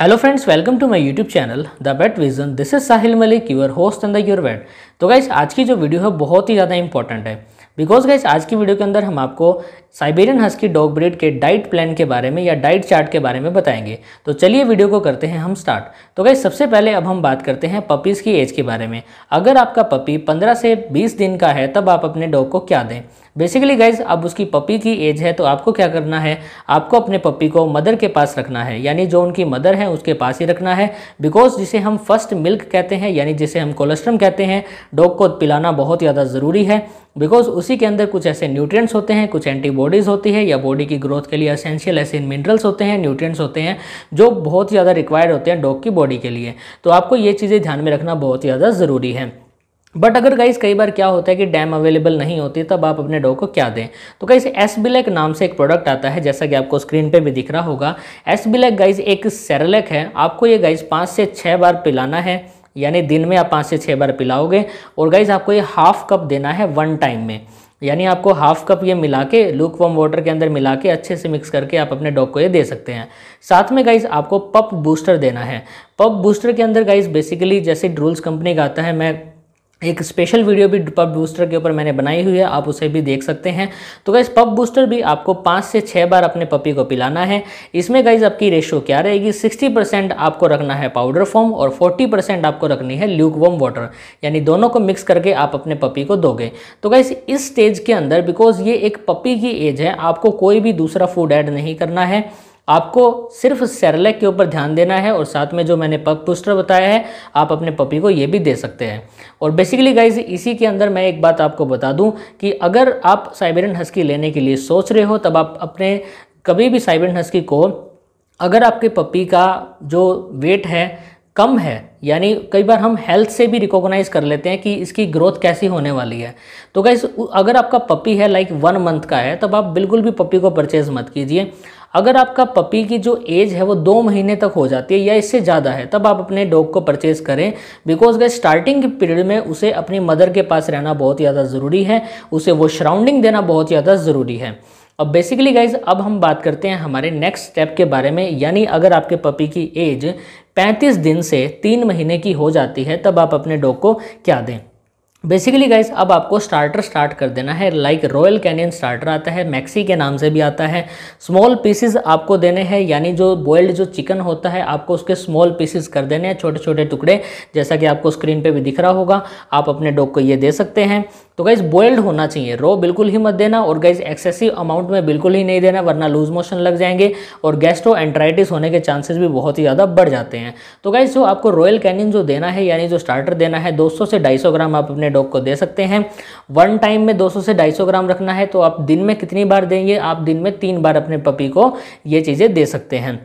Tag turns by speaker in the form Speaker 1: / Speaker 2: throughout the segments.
Speaker 1: hello friends welcome to my YouTube channel the bet vision this is Sahil Malik your host and the your wait तो guys आज की जो video है बहुत ही ज़्यादा इंपॉर्टेंट है बिकॉज गाइज आज की वीडियो के अंदर हम आपको साइबेरियन हस्की डॉग ब्रीड के डाइट प्लान के बारे में या डाइट चार्ट के बारे में बताएंगे तो चलिए वीडियो को करते हैं हम स्टार्ट तो गाइज सबसे पहले अब हम बात करते हैं पपीज़ की एज के बारे में अगर आपका पपी पंद्रह से बीस दिन का है तब आप अपने डॉग को क्या दें बेसिकली गाइज अब उसकी पपी की एज है तो आपको क्या करना है आपको अपने पपी को मदर के पास रखना है यानी जो उनकी मदर है उसके पास ही रखना है बिकॉज जिसे हम फर्स्ट मिल्क कहते हैं यानी जिसे हम कोलेस्ट्रम कहते हैं डॉग को पिलाना बहुत ज़्यादा ज़रूरी है बिकॉज उसी के अंदर कुछ ऐसे न्यूट्रिएंट्स होते हैं कुछ एंटीबॉडीज़ होती है या बॉडी की ग्रोथ के लिए असेंशियल ऐसे मिनरल्स होते हैं न्यूट्रिएंट्स होते हैं जो बहुत ज़्यादा रिक्वायर्ड होते हैं डॉग की बॉडी के लिए तो आपको ये चीज़ें ध्यान में रखना बहुत ज़्यादा ज़रूरी है बट अगर गाइस कई बार क्या होता है कि डैम अवेलेबल नहीं होती तब आप अपने डॉग को क्या दें तो गाइस एस बिलेक नाम से एक प्रोडक्ट आता है जैसा कि आपको स्क्रीन पे भी दिख रहा होगा एस बिलेक गाइस एक सेरेलेक है आपको ये गाइस पाँच से छः बार पिलाना है यानी दिन में आप पाँच से छः बार पिलाओगे और गाइज आपको ये हाफ कप देना है वन टाइम में यानी आपको हाफ कप ये मिला के लूक वम वाटर के अंदर मिला के अच्छे से मिक्स करके आप अपने डॉग को ये दे सकते हैं साथ में गाइज आपको पप बूस्टर देना है पप बूस्टर के अंदर गाइज बेसिकली जैसे ड्रूल्स कंपनी का आता है मैं एक स्पेशल वीडियो भी पब बूस्टर के ऊपर मैंने बनाई हुई है आप उसे भी देख सकते हैं तो गाइज़ पब बूस्टर भी आपको पाँच से छः बार अपने पपी को पिलाना है इसमें गाइज़ आपकी रेशो क्या रहेगी 60 परसेंट आपको रखना है पाउडर फॉर्म और 40 परसेंट आपको रखनी है ल्यूक वॉम वाटर यानी दोनों को मिक्स करके आप अपने पपी को दोगे तो गाइज़ इस स्टेज के अंदर बिकॉज ये एक पपी की एज है आपको कोई भी दूसरा फूड ऐड नहीं करना है आपको सिर्फ सेरेलेक के ऊपर ध्यान देना है और साथ में जो मैंने पग पुस्टर बताया है आप अपने पपी को ये भी दे सकते हैं और बेसिकली गाइज इसी के अंदर मैं एक बात आपको बता दूं कि अगर आप साइबेरियन हस्की लेने के लिए सोच रहे हो तब आप अपने कभी भी साइबेरियन हस्की को अगर आपके पपी का जो वेट है कम है यानी कई बार हम हेल्थ से भी रिकॉग्नाइज कर लेते हैं कि इसकी ग्रोथ कैसी होने वाली है तो गाइज अगर आपका पपी है लाइक वन मंथ का है तब आप बिल्कुल भी पपी को परचेज़ मत कीजिए अगर आपका पपी की जो एज है वो दो महीने तक हो जाती है या इससे ज़्यादा है तब आप अपने डॉग को परचेज़ करें बिकॉज गए स्टार्टिंग के पीरियड में उसे अपनी मदर के पास रहना बहुत ज़्यादा ज़रूरी है उसे वो श्राउंडिंग देना बहुत ज़्यादा ज़रूरी है अब बेसिकली गाइज अब हम बात करते हैं हमारे नेक्स्ट स्टेप के बारे में यानी अगर आपके पपी की एज 35 दिन से तीन महीने की हो जाती है तब आप अपने डॉग को क्या दें बेसिकली गाइज अब आपको स्टार्टर स्टार्ट कर देना है लाइक रॉयल कैनियन स्टार्टर आता है मैक्सी के नाम से भी आता है स्मॉल पीसेस आपको देने हैं यानी जो बॉयल्ड जो चिकन होता है आपको उसके स्मॉल पीसेस कर देने हैं छोटे छोटे टुकड़े जैसा कि आपको स्क्रीन पे भी दिख रहा होगा आप अपने डॉग को ये दे सकते हैं तो गाइज़ बॉयल्ड होना चाहिए रो बिल्कुल ही मत देना और गाइज़ एक्सेसिव अमाउंट में बिल्कुल ही नहीं देना वरना लूज मोशन लग जाएंगे और गैस्ट्रो एंट्राइटिस होने के चांसेस भी बहुत ही ज़्यादा बढ़ जाते हैं तो गाइज़ जो आपको रॉयल कैनिन जो देना है यानी जो स्टार्टर देना है दो से ढाई ग्राम आप अपने अपने डॉग को दे सकते हैं वन टाइम में 200 से 250 ग्राम रखना है तो आप दिन में कितनी बार देंगे आप दिन में तीन बार अपने पपी को ये चीज़ें दे सकते हैं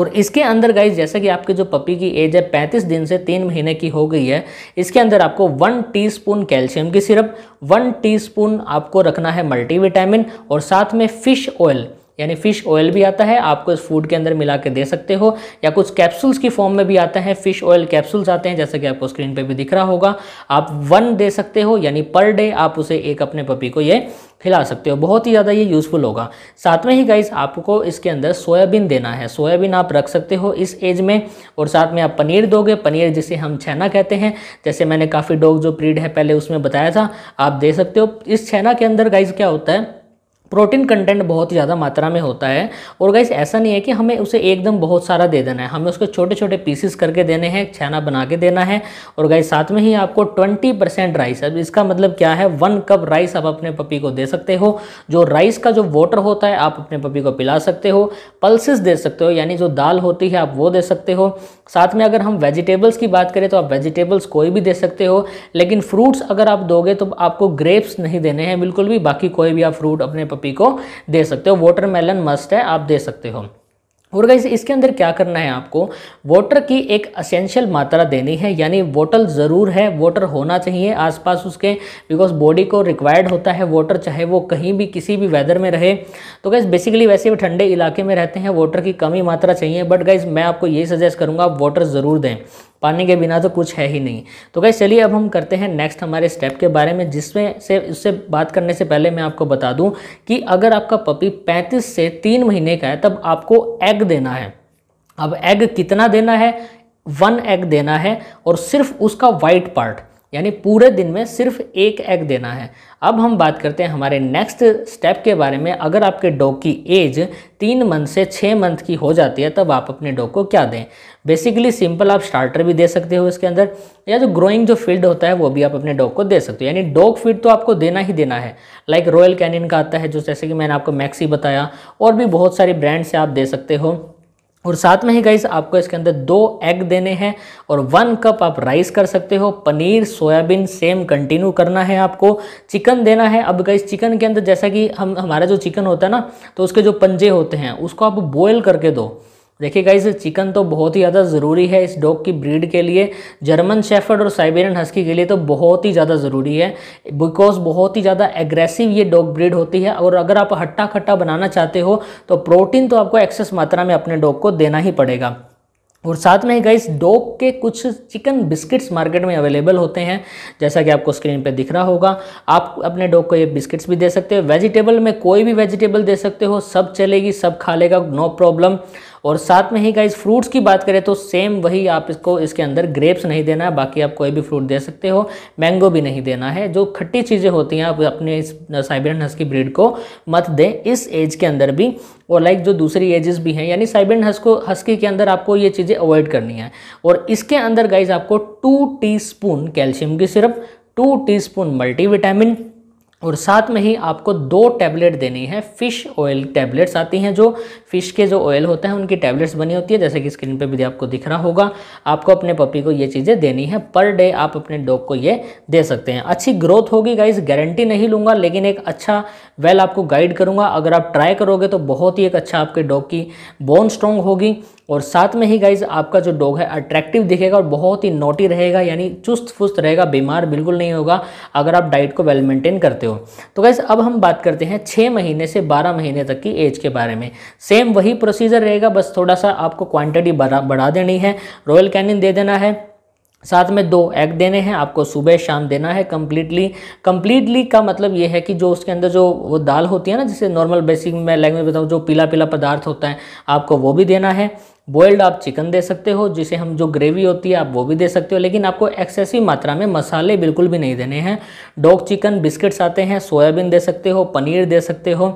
Speaker 1: और इसके अंदर गाइज जैसा कि आपके जो पपी की एज है पैंतीस दिन से तीन महीने की हो गई है इसके अंदर आपको वन टीस्पून कैल्शियम की सिरप वन टीस्पून आपको रखना है मल्टीविटामिन और साथ में फ़िश ऑयल यानी फ़िश ऑयल भी आता है आपको इस फूड के अंदर मिला के दे सकते हो या कुछ कैप्सूल्स की फॉर्म में भी आता है फ़िश ऑयल कैप्सूल्स आते हैं जैसे कि आपको स्क्रीन पे भी दिख रहा होगा आप वन दे सकते हो यानी पर डे आप उसे एक अपने पपी को ये खिला सकते हो बहुत ही ज़्यादा ये यूज़फुल होगा साथ में ही गाइस आपको इसके अंदर सोयाबीन देना है सोयाबीन आप रख सकते हो इस एज में और साथ में आप पनीर दोगे पनीर जिसे हम छैना कहते हैं जैसे मैंने काफ़ी डॉग जो प्रीड है पहले उसमें बताया था आप दे सकते हो इस छैना के अंदर गाइस क्या होता है प्रोटीन कंटेंट बहुत ज़्यादा मात्रा में होता है और गाइस ऐसा नहीं है कि हमें उसे एकदम बहुत सारा दे देना है हमें उसके छोटे छोटे पीसेस करके देने हैं छाना बना के देना है और गाइस साथ में ही आपको 20 परसेंट राइस अब इसका मतलब क्या है वन कप राइस आप अपने पपी को दे सकते हो जो राइस का जो वाटर होता है आप अपने पपी को पिला सकते हो पल्सिस दे सकते हो यानी जो दाल होती है आप वो दे सकते हो साथ में अगर हम वेजिटेबल्स की बात करें तो आप वेजिटेबल्स कोई भी दे सकते हो लेकिन फ्रूट्स अगर आप दोगे तो आपको ग्रेप्स नहीं देने हैं बिल्कुल भी बाकी कोई भी आप फ्रूट अपने पी को दे सकते हो मेलन मस्ट है आप दे सकते हो और गाइज इसके अंदर क्या करना है आपको वाटर की एक असेंशियल मात्रा देनी है यानी वोटर ज़रूर है वाटर होना चाहिए आसपास उसके बिकॉज बॉडी को रिक्वायर्ड होता है वाटर चाहे वो कहीं भी किसी भी वेदर में रहे तो गाइज बेसिकली वैसे भी ठंडे इलाके में रहते हैं वाटर की कमी मात्रा चाहिए बट गाइज मैं आपको ये सजेस्ट करूँगा आप वाटर ज़रूर दें पानी के बिना तो कुछ है ही नहीं तो गई चलिए अब हम करते हैं नेक्स्ट हमारे स्टेप के बारे में जिसमें से उससे बात करने से पहले मैं आपको बता दूं कि अगर आपका पपी पैंतीस से तीन महीने का है तब आपको एग देना है अब एग कितना देना है वन एग देना है और सिर्फ उसका वाइट पार्ट यानी पूरे दिन में सिर्फ एक एग देना है अब हम बात करते हैं हमारे नेक्स्ट स्टेप के बारे में अगर आपके डॉग की एज तीन मंथ से छः मंथ की हो जाती है तब आप अपने डॉग को क्या दें बेसिकली सिंपल आप स्टार्टर भी दे सकते हो इसके अंदर या जो ग्रोइंग जो फील्ड होता है वो भी आप अपने डॉग को दे सकते हो यानी डॉग फीड तो आपको देना ही देना है लाइक रॉयल कैनिन का आता है जो जैसे कि मैंने आपको मैक्सी बताया और भी बहुत सारे ब्रांड से आप दे सकते हो और साथ में ही गाइस आपको इसके अंदर दो एग देने हैं और वन कप आप राइस कर सकते हो पनीर सोयाबीन सेम कंटिन्यू करना है आपको चिकन देना है अब गाइस चिकन के अंदर जैसा कि हम हमारा जो चिकन होता है ना तो उसके जो पंजे होते हैं उसको आप बॉयल करके दो देखिए गाइज चिकन तो बहुत ही ज़्यादा ज़रूरी है इस डॉग की ब्रीड के लिए जर्मन शेफर्ड और साइबेरियन हस्की के लिए तो बहुत ही ज़्यादा ज़रूरी है बिकॉज बहुत ही ज़्यादा एग्रेसिव ये डॉग ब्रीड होती है और अगर आप हट्टा खट्टा बनाना चाहते हो तो प्रोटीन तो आपको एक्सेस मात्रा में अपने डॉग को देना ही पड़ेगा और साथ में ही गाइस डोक के कुछ चिकन बिस्किट्स मार्केट में अवेलेबल होते हैं जैसा कि आपको स्क्रीन पर दिख रहा होगा आप अपने डोग को ये बिस्किट्स भी दे सकते हो वेजिटेबल में कोई भी वेजिटेबल दे सकते हो सब चलेगी सब खा लेगा नो प्रॉब्लम और साथ में ही गाइस फ्रूट्स की बात करें तो सेम वही आप इसको इसके अंदर ग्रेप्स नहीं देना है बाकी आप कोई भी फ्रूट दे सकते हो मैंगो भी नहीं देना है जो खट्टी चीज़ें होती हैं आप अपने इस साइबेरियन हस्की ब्रीड को मत दें इस एज के अंदर भी और लाइक जो दूसरी एजेस भी हैं यानी साइबेंट हस्को हस्की के अंदर आपको ये चीज़ें अवॉइड करनी है और इसके अंदर गाइज आपको टू टीस्पून कैल्शियम की सिरप टू टीस्पून मल्टीविटामिन और साथ में ही आपको दो टैबलेट देनी है फ़िश ऑयल टैबलेट्स आती हैं जो फ़िश के जो ऑयल होते हैं उनकी टैबलेट्स बनी होती है जैसे कि स्क्रीन पे भी आपको दिख रहा होगा आपको अपने पपी को ये चीज़ें देनी है पर डे आप अपने डॉग को ये दे सकते हैं अच्छी ग्रोथ होगी गाइज गारंटी नहीं लूँगा लेकिन एक अच्छा वेल आपको गाइड करूँगा अगर आप ट्राई करोगे तो बहुत ही एक अच्छा आपके डॉग की बोन स्ट्रॉन्ग होगी और साथ में ही गाइज आपका जो डॉग है अट्रैक्टिव दिखेगा और बहुत ही नोटी रहेगा यानी चुस्त फुस्त रहेगा बीमार बिल्कुल नहीं होगा अगर आप डाइट को वेल मेंटेन करते हो हो तो गैस अब हम बात करते हैं छः महीने से बारह महीने तक की एज के बारे में सेम वही प्रोसीजर रहेगा बस थोड़ा सा आपको क्वांटिटी बढ़ा बढ़ा देनी है रॉयल कैनिन दे देना है साथ में दो एग देने हैं आपको सुबह शाम देना है कम्प्लीटली कम्प्लीटली का मतलब ये है कि जो उसके अंदर जो वो दाल होती है ना जिसे नॉर्मल बेसिक में लैंग्वेज बताऊँ जो पीला पीला पदार्थ होता है आपको वो भी देना है बॉयल्ड आप चिकन दे सकते हो जिसे हम जो ग्रेवी होती है आप वो भी दे सकते हो लेकिन आपको एक्सेसिव मात्रा में मसाले बिल्कुल भी नहीं देने हैं डॉग चिकन बिस्किट्स आते हैं सोयाबीन दे सकते हो पनीर दे सकते हो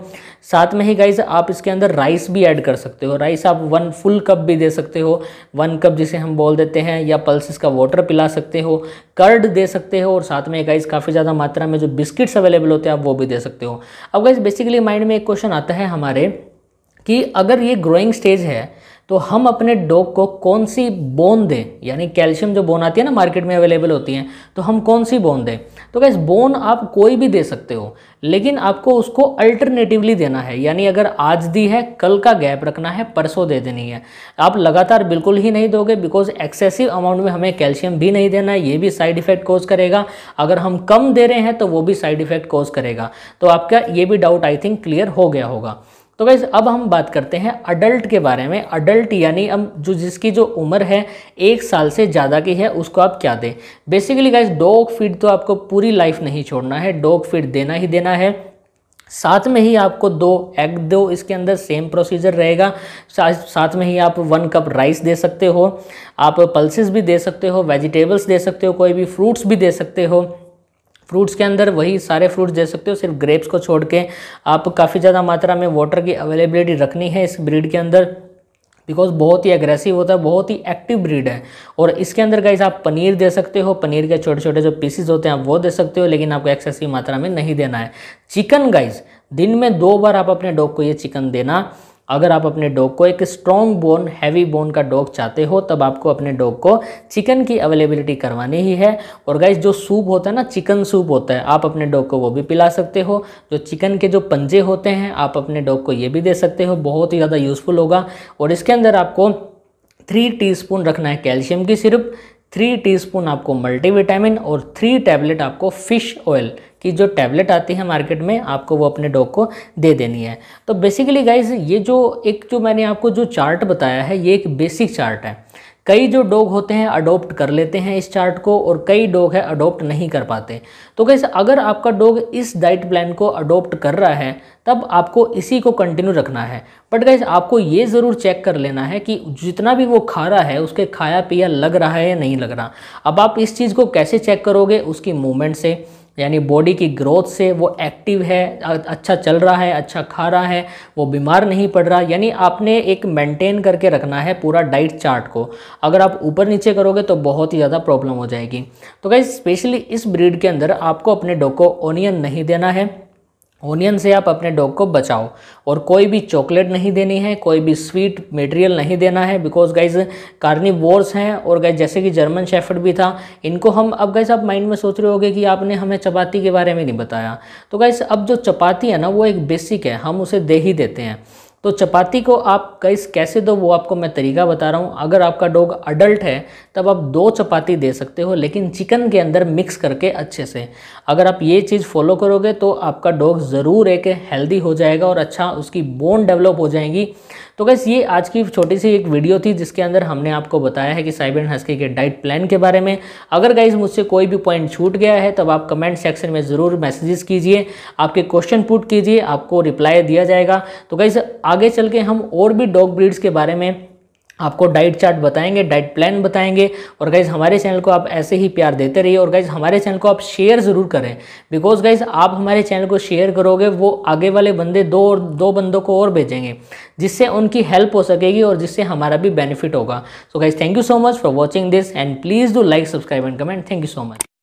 Speaker 1: साथ में ही गाइज आप इसके अंदर राइस भी ऐड कर सकते हो राइस आप वन फुल कप भी दे सकते हो वन कप जिसे हम बोल देते हैं या पल्स का वाटर पिला सकते हो कर्ड दे सकते हो और साथ में गाइज काफ़ी ज़्यादा मात्रा में जो बिस्किट्स अवेलेबल होते हैं आप वो भी दे सकते हो अब गाइज बेसिकली माइंड में एक क्वेश्चन आता है हमारे कि अगर ये ग्रोइंग स्टेज है तो हम अपने डॉग को कौन सी बोन दें यानी कैल्शियम जो बोन आती है ना मार्केट में अवेलेबल होती हैं तो हम कौन सी बोन दें तो कैसे बोन आप कोई भी दे सकते हो लेकिन आपको उसको अल्टरनेटिवली देना है यानी अगर आज दी है कल का गैप रखना है परसों दे देनी है आप लगातार बिल्कुल ही नहीं दोगे बिकॉज एक्सेसिव अमाउंट में हमें कैल्शियम भी नहीं देना है ये भी साइड इफेक्ट कॉज करेगा अगर हम कम दे रहे हैं तो वो भी साइड इफेक्ट कॉज करेगा तो आपका ये भी डाउट आई थिंक क्लियर हो गया होगा तो गैस अब हम बात करते हैं अडल्ट के बारे में अडल्ट यानी अब जो जिसकी जो उम्र है एक साल से ज़्यादा की है उसको आप क्या दें बेसिकली गैस डॉग फीड तो आपको पूरी लाइफ नहीं छोड़ना है डॉग फीड देना ही देना है साथ में ही आपको दो एग दो इसके अंदर सेम प्रोसीजर रहेगा साथ में ही आप वन कप राइस दे सकते हो आप पल्सेस भी दे सकते हो वेजिटेबल्स दे सकते हो कोई भी फ्रूट्स भी दे सकते हो फ्रूट्स के अंदर वही सारे फ्रूट्स दे सकते हो सिर्फ ग्रेप्स को छोड़ के आप काफ़ी ज़्यादा मात्रा में वाटर की अवेलेबिलिटी रखनी है इस ब्रीड के अंदर बिकॉज बहुत ही अग्रेसिव होता है बहुत ही एक्टिव ब्रीड है और इसके अंदर गाइज आप पनीर दे सकते हो पनीर के छोटे छोटे जो पीसीज होते हैं आप वो दे सकते हो लेकिन आपको एक्सेसिव मात्रा में नहीं देना है चिकन गाइज दिन में दो बार आप अपने डॉग को ये चिकन देना अगर आप अपने डॉग को एक स्ट्रॉन्ग बोन हैवी बोन का डॉग चाहते हो तब आपको अपने डॉग को चिकन की अवेलेबिलिटी करवानी ही है और गाइज जो सूप होता है ना चिकन सूप होता है आप अपने डॉग को वो भी पिला सकते हो जो चिकन के जो पंजे होते हैं आप अपने डॉग को ये भी दे सकते हो बहुत ही ज़्यादा यूज़फुल होगा और इसके अंदर आपको थ्री टी रखना है कैल्शियम की सिरप थ्री टीस्पून आपको मल्टीविटामिन और थ्री टैबलेट आपको फ़िश ऑयल कि जो टैबलेट आती है मार्केट में आपको वो अपने डॉग को दे देनी है तो बेसिकली गाइज ये जो एक जो मैंने आपको जो चार्ट बताया है ये एक बेसिक चार्ट है कई जो डॉग होते हैं अडोप्ट कर लेते हैं इस चार्ट को और कई डॉग है अडोप्ट नहीं कर पाते तो कैसे अगर आपका डॉग इस डाइट प्लान को अडोप्ट कर रहा है तब आपको इसी को कंटिन्यू रखना है बट गैस आपको ये ज़रूर चेक कर लेना है कि जितना भी वो खा रहा है उसके खाया पिया लग रहा है या नहीं लग रहा अब आप इस चीज़ को कैसे चेक करोगे उसकी मूवमेंट से यानी बॉडी की ग्रोथ से वो एक्टिव है अच्छा चल रहा है अच्छा खा रहा है वो बीमार नहीं पड़ रहा यानी आपने एक मेंटेन करके रखना है पूरा डाइट चार्ट को अगर आप ऊपर नीचे करोगे तो बहुत ही ज़्यादा प्रॉब्लम हो जाएगी तो गाइज स्पेशली इस ब्रीड के अंदर आपको अपने डोको ओनियन नहीं देना है ओनियन से आप अपने डॉग को बचाओ और कोई भी चॉकलेट नहीं देनी है कोई भी स्वीट मटेरियल नहीं देना है बिकॉज गाइज कार्निवोर्स हैं और गाइज जैसे कि जर्मन शेफर्ड भी था इनको हम अब गाइज आप माइंड में सोच रहे होगे कि आपने हमें चपाती के बारे में नहीं बताया तो गाइज अब जो चपाती है ना वो एक बेसिक है हम उसे दे ही देते हैं तो चपाती को आप कई कैसे दो वो आपको मैं तरीका बता रहा हूँ अगर आपका डॉग अडल्ट है तब आप दो चपाती दे सकते हो लेकिन चिकन के अंदर मिक्स करके अच्छे से अगर आप ये चीज़ फॉलो करोगे तो आपका डॉग ज़रूर एक हेल्दी हो जाएगा और अच्छा उसकी बोन डेवलप हो जाएगी तो गैस ये आज की छोटी सी एक वीडियो थी जिसके अंदर हमने आपको बताया है कि साइबेरियन हस्की के डाइट प्लान के बारे में अगर गाइज मुझसे कोई भी पॉइंट छूट गया है तब आप कमेंट सेक्शन में ज़रूर मैसेजेस कीजिए आपके क्वेश्चन पुट कीजिए आपको रिप्लाई दिया जाएगा तो गाइज आगे चल के हम और भी डॉग ब्रीड्स के बारे में आपको डाइट चार्ट बताएंगे डाइट प्लान बताएंगे और गाइज हमारे चैनल को आप ऐसे ही प्यार देते रहिए और गाइज हमारे चैनल को आप शेयर ज़रूर करें बिकॉज गाइज आप हमारे चैनल को शेयर करोगे वो आगे वाले बंदे दो और दो बंदों को और भेजेंगे जिससे उनकी हेल्प हो सकेगी और जिससे हमारा भी बेनिफिट होगा so guys thank you so much for watching this and please do like subscribe and comment thank you so much